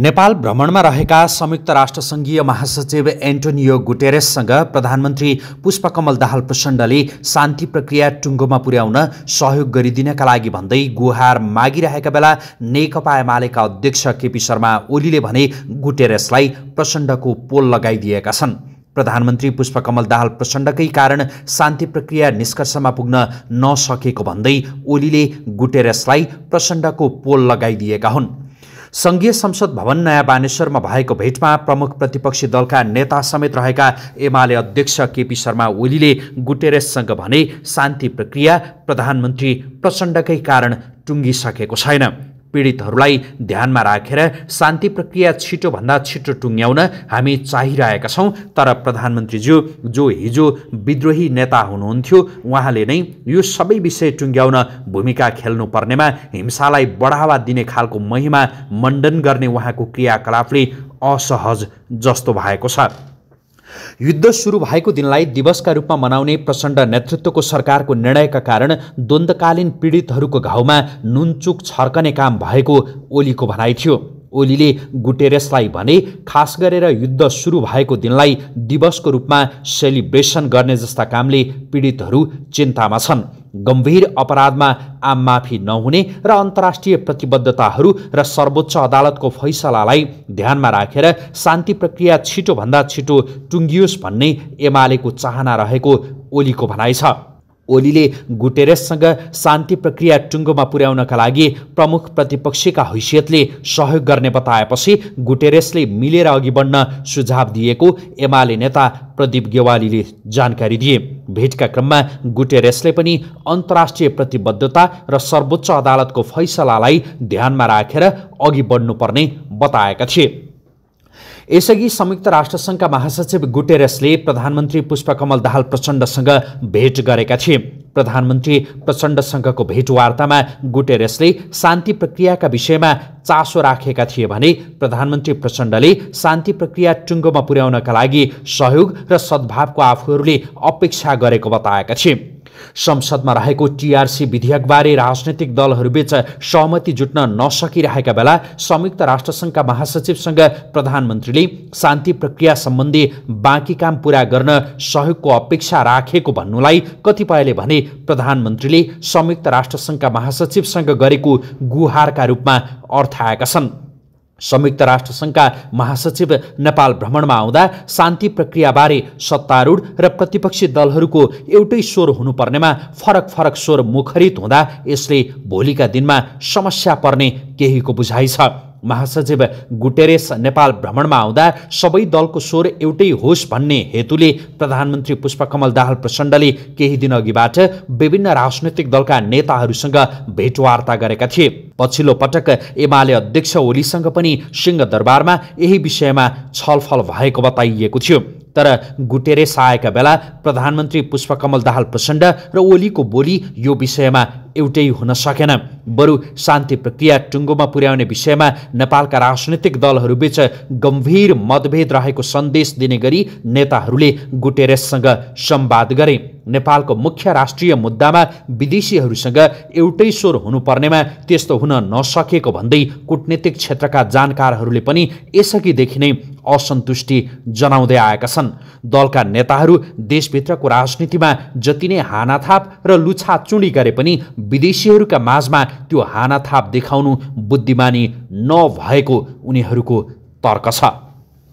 नेपाल भ्रमणमा रहेका संयुक्त राष्ट्रसङ्घीय महासचिव एन्टोनियो गुटेरेससँग प्रधानमन्त्री पुष्पकमल दाहाल प्रचण्डले शान्ति प्रक्रिया टुङ्गोमा पुर्याउन सहयोग गरिदिनका लागि भन्दै गुहार मागिरहेका बेला नेकपा एमालेका अध्यक्ष केपी शर्मा ओलीले भने गुटेरेसलाई प्रचण्डको पोल लगाइदिएका छन् प्रधानमन्त्री पुष्पकमल दाहाल प्रचण्डकै कारण शान्ति प्रक्रिया निष्कर्षमा पुग्न नसकेको भन्दै ओलीले गुटेरेसलाई प्रचण्डको पोल लगाइदिएका हुन् सङ्घीय संसद भवन नयाँ बानेश्वरमा भएको भेटमा प्रमुख प्रतिपक्षी दलका नेता समेत रहेका एमाले अध्यक्ष केपी शर्मा ओलीले गुटेरेससँग भने शान्ति प्रक्रिया प्रधानमन्त्री प्रचण्डकै कारण टुङ्गिसकेको छैन पीडितहरूलाई ध्यानमा राखेर शान्ति प्रक्रिया छिटोभन्दा छिटो टुङ्ग्याउन हामी चाहिरहेका छौँ तर प्रधानमन्त्रीज्यू जो हिजो विद्रोही नेता हुनुहुन्थ्यो उहाँले नै यो सबै विषय टुङ्ग्याउन भूमिका खेल्नुपर्नेमा हिंसालाई बढावा दिने खालको महिमा मण्डन गर्ने उहाँको क्रियाकलापले असहज जस्तो भएको छ युद्ध सुरु भएको दिनलाई दिवसका रूपमा मनाउने प्रचण्ड नेतृत्वको सरकारको निर्णयका कारण द्वन्द्वकालीन पीडितहरूको घाउमा नुनचुक छर्कने काम भएको ओलीको भनाइ थियो ओलीले गुटेरेसलाई भने खास गरेर युद्ध सुरु भएको दिनलाई दिवसको रूपमा सेलिब्रेसन गर्ने जस्ता कामले पीडितहरू चिन्तामा छन् गम्भीर अपराधमा आम माफी नहुने र अन्तर्राष्ट्रिय प्रतिबद्धताहरू र सर्वोच्च अदालतको फैसलालाई ध्यानमा राखेर शान्ति प्रक्रिया छिटोभन्दा छिटो टुङ्गियोस् भन्ने एमालेको चाहना रहेको ओलीको भनाइ छ ओलीले गुटेरेससँग शान्ति प्रक्रिया टुङ्गोमा पुर्याउनका लागि प्रमुख प्रतिपक्षीका हैसियतले सहयोग गर्ने बताएपछि गुटेरेसले मिलेर अघि बढ्न सुझाव दिएको एमाले नेता प्रदीप गेवालीले जानकारी दिए भेटका क्रममा गुटेरेसले पनि अन्तर्राष्ट्रिय प्रतिबद्धता र सर्वोच्च अदालतको फैसलालाई ध्यानमा राखेर अघि बढ्नुपर्ने बताएका थिए यसअघि संयुक्त राष्ट्रसङ्घका महासचिव गुटेरसले प्रधानमन्त्री पुष्पकमल दाहाल प्रचण्डसँग भेट गरेका थिए प्रधानमन्त्री प्रचण्डसँगको भेटवार्तामा गुटेरसले शान्ति प्रक्रियाका विषयमा चासो राखेका थिए भने प्रधानमन्त्री प्रचण्डले शान्ति प्रक्रिया टुङ्गोमा पुर्याउनका लागि सहयोग र सद्भावको आफूहरूले अपेक्षा गरेको बताएका थिए संसदमा रहेको टिआरसी विधेयकबारे राजनैतिक दलहरूबीच सहमति जुट्न नसकिरहेका बेला संयुक्त राष्ट्रसङ्घका महासचिवसँग प्रधानमन्त्रीले शान्ति प्रक्रिया सम्बन्धी बाँकी काम पुरा गर्न सहयोगको अपेक्षा राखेको भन्नुलाई कतिपयले भने प्रधानमन्त्रीले संयुक्त राष्ट्रसङ्घका महासचिवसँग गरेको गुहारका रूपमा अर्थाएका छन् संयुक्त राष्ट्रसङ्घका महासचिव नेपाल भ्रमणमा आउँदा शान्ति प्रक्रियाबारे सत्तारूढ र प्रतिपक्षी दलहरूको एउटै स्वर हुनुपर्नेमा फरक फरक स्वर मुखरित हुँदा यसले भोलिका दिनमा समस्या पर्ने केहीको बुझाइ छ महासचिव गुटेरेस नेपाल भ्रमणमा आउँदा सबै दलको स्वर एउटै होस् भन्ने हेतुले प्रधानमन्त्री पुष्पकमल दाहाल प्रचण्डले केही दिन अघिबाट विभिन्न राजनैतिक दलका नेताहरूसँग भेटवार्ता गरेका थिए पछिल्लो पटक एमाले अध्यक्ष ओलीसँग पनि सिंहदरबारमा यही विषयमा छलफल भएको बताइएको थियो तर गुटेरेस आएका बेला प्रधानमन्त्री पुष्पकमल दाहाल प्रचण्ड र ओलीको बोली यो विषयमा एउटै हुन सकेन बरु शान्ति प्रक्रिया टुङ्गोमा पुर्याउने विषयमा नेपालका राजनैतिक दलहरूबीच गम्भीर मतभेद रहेको सन्देश दिने गरी नेताहरूले गुटेरेससँग सम्वाद गरे नेपालको मुख्य राष्ट्रिय मुद्दामा विदेशीहरूसँग एउटै स्वर हुनुपर्नेमा त्यस्तो हुन नसकेको भन्दै कुटनीतिक क्षेत्रका जानकारहरूले पनि यसअघिदेखि नै असन्तुष्टि जनाउँदै आएका छन् दलका नेताहरू देशभित्रको राजनीतिमा जति नै हानाथाप र लुछाचुडी गरे पनि विदेशीहरूका माझमा त्यो हानाथाप देखाउनु बुद्धिमानी नभएको उनीहरूको तर्क छ